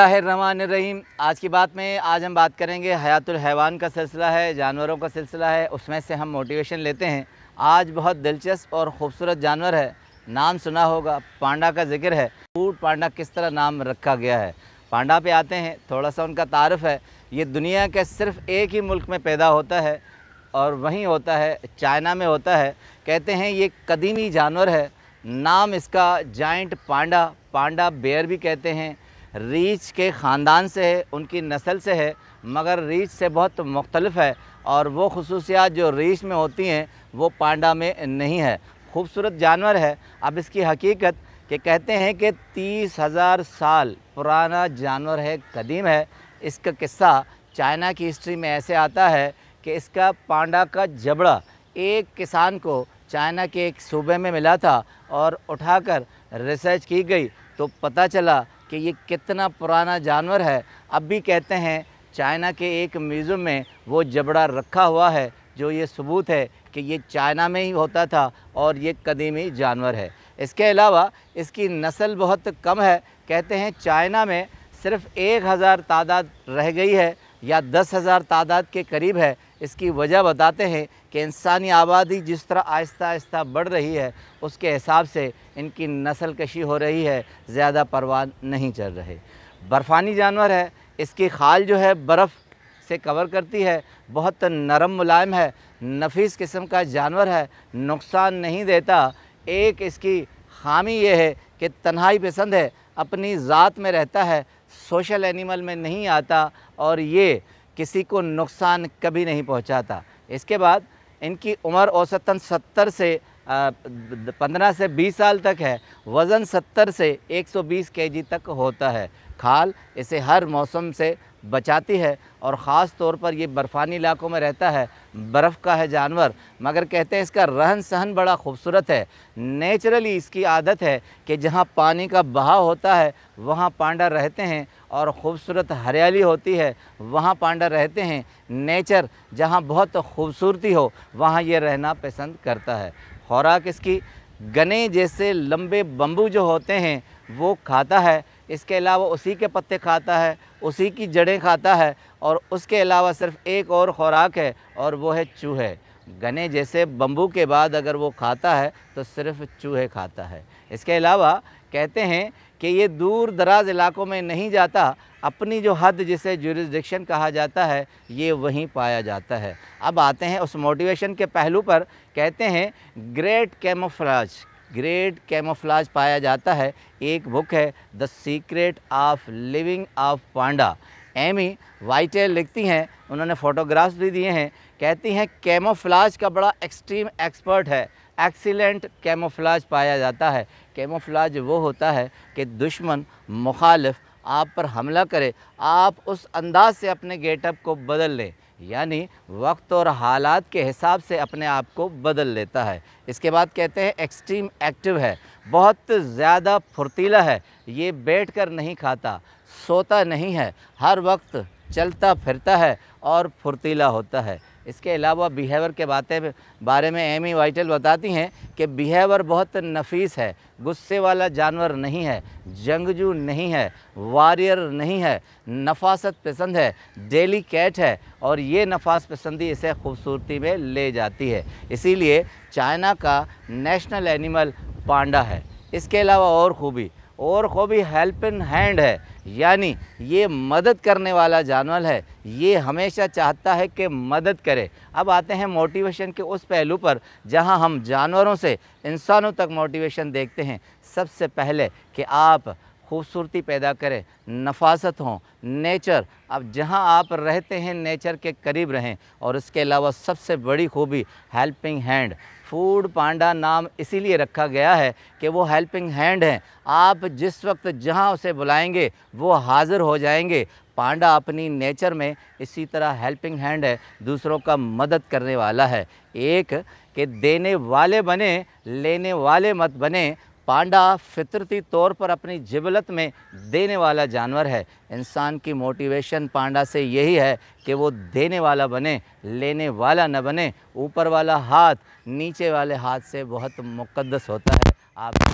रहमान रहीम आज की बात में आज हम बात करेंगे हयातुल हैवान का सिलसिला है जानवरों का सिलसिला है उसमें से हम मोटिवेशन लेते हैं आज बहुत दिलचस्प और ख़ूबसूरत जानवर है नाम सुना होगा पांडा का जिक्र है फूड पांडा किस तरह नाम रखा गया है पांडा पे आते हैं थोड़ा सा उनका तारफ़ है ये दुनिया के सिर्फ एक ही मुल्क में पैदा होता है और वहीं होता है चाइना में होता है कहते हैं ये कदीमी जानवर है नाम इसका जाइंट पांडा पांडा बेयर भी कहते हैं रीछ के ख़ानदान से है उनकी नस्ल से है मगर रीच से बहुत मुख्तलफ़ है और वो खसूसियात जो रीछ में होती हैं वो पांडा में नहीं है खूबसूरत जानवर है अब इसकी हकीकत कि कहते हैं कि तीस हज़ार साल पुराना जानवर है कदीम है इसका किस्सा चाइना की हिस्ट्री में ऐसे आता है कि इसका पांडा का जबड़ा एक किसान को चाइना के एक सूबे में मिला था और उठाकर रिसर्च की गई तो पता चला कि ये कितना पुराना जानवर है अब भी कहते हैं चाइना के एक म्यूज़ियम में वो जबड़ा रखा हुआ है जो ये सबूत है कि ये चाइना में ही होता था और ये कदीमी जानवर है इसके अलावा इसकी नस्ल बहुत कम है कहते हैं चाइना में सिर्फ एक हज़ार तादाद रह गई है या दस हज़ार तादाद के करीब है इसकी वजह बताते हैं कि इंसानी आबादी जिस तरह आहिस्ता आहिस्ता बढ़ रही है उसके हिसाब से इनकी नस्ल कशी हो रही है ज़्यादा परवान नहीं चल रहे बर्फ़ानी जानवर है इसकी खाल जो है बर्फ़ से कवर करती है बहुत नरम मुलायम है नफीस किस्म का जानवर है नुकसान नहीं देता एक इसकी खामी ये है कि तन्हाई पसंद है अपनी ज़ात में रहता है सोशल एनिमल में नहीं आता और ये किसी को नुकसान कभी नहीं पहुंचाता इसके बाद इनकी उम्र औसतन 70 से पंद्रह से बीस साल तक है वज़न सत्तर से एक सौ बीस के जी तक होता है खाल इसे हर मौसम से बचाती है और ख़ास तौर पर ये बर्फ़ानी इलाकों में रहता है बर्फ़ का है जानवर मगर कहते हैं इसका रहन सहन बड़ा खूबसूरत है नेचुरली इसकी आदत है कि जहाँ पानी का बहाव होता है वहाँ पांडा रहते हैं और ख़ूबसूरत हरियाली होती है वहाँ पांडा रहते हैं नेचर जहाँ बहुत खूबसूरती हो वहाँ ये रहना पसंद करता है खुराक इसकी गने जैसे लंबे बम्बू जो होते हैं वो खाता है इसके अलावा उसी के पत्ते खाता है उसी की जड़ें खाता है और उसके अलावा सिर्फ एक और ख़ुराक है और वो है चूहे गने जैसे बम्बू के बाद अगर वो खाता है तो सिर्फ चूहे खाता है इसके अलावा कहते हैं कि ये दूर दराज इलाकों में नहीं जाता अपनी जो हद जिसे जुरिस्डिक्शन कहा जाता है ये वहीं पाया जाता है अब आते हैं उस मोटिवेशन के पहलू पर कहते हैं ग्रेट कैमोफ्लाज ग्रेट कैमोफ्लाज पाया जाता है एक बुक है the secret of living of panda Amy Vitale लिखती हैं उन्होंने फ़ोटोग्राफ्स भी दिए हैं कहती हैं कैमोफ्लाज का बड़ा एक्सट्रीम एक्सपर्ट है एक्सीलेंट कैमोफ्लाज पाया जाता है कैमोफ्लाज वो होता है कि दुश्मन मुखालफ आप पर हमला करे आप उस अंदाज से अपने गेटअप को बदल लें यानी वक्त और हालात के हिसाब से अपने आप को बदल लेता है इसके बाद कहते हैं एक्सट्रीम एक्टिव है बहुत ज़्यादा फुर्तीला है ये बैठ कर नहीं खाता सोता नहीं है हर वक्त चलता फिरता है और फुर्तीला होता है इसके अलावा बिहेवियर के बातें बारे में एमी वाइटल बताती हैं कि बिहेवियर बहुत नफीस है गुस्से वाला जानवर नहीं है जंगजू नहीं है वारियर नहीं है नफासत पसंद है डेली कैट है और ये नफास पसंदी इसे खूबसूरती में ले जाती है इसीलिए चाइना का नेशनल एनिमल पांडा है इसके अलावा और खूबी और खूबी हेल्पिंग हैंड है यानी ये मदद करने वाला जानवर है ये हमेशा चाहता है कि मदद करे अब आते हैं मोटिवेशन के उस पहलू पर जहां हम जानवरों से इंसानों तक मोटिवेशन देखते हैं सबसे पहले कि आप खूबसूरती पैदा करें नफासत हो नेचर अब जहां आप रहते हैं नेचर के करीब रहें और इसके अलावा सबसे बड़ी खूबी हेल्पिंग हैंड फूड पांडा नाम इसीलिए रखा गया है कि वो हेल्पिंग हैंड हैं आप जिस वक्त जहां उसे बुलाएंगे वो हाज़िर हो जाएंगे पांडा अपनी नेचर में इसी तरह हेल्पिंग हैंड है दूसरों का मदद करने वाला है एक कि देने वाले बने लेने वाले मत बने पांडा फितरती तौर पर अपनी जिबलत में देने वाला जानवर है इंसान की मोटिवेशन पांडा से यही है कि वो देने वाला बने लेने वाला न बने ऊपर वाला हाथ नीचे वाले हाथ से बहुत मुकद्दस होता है आप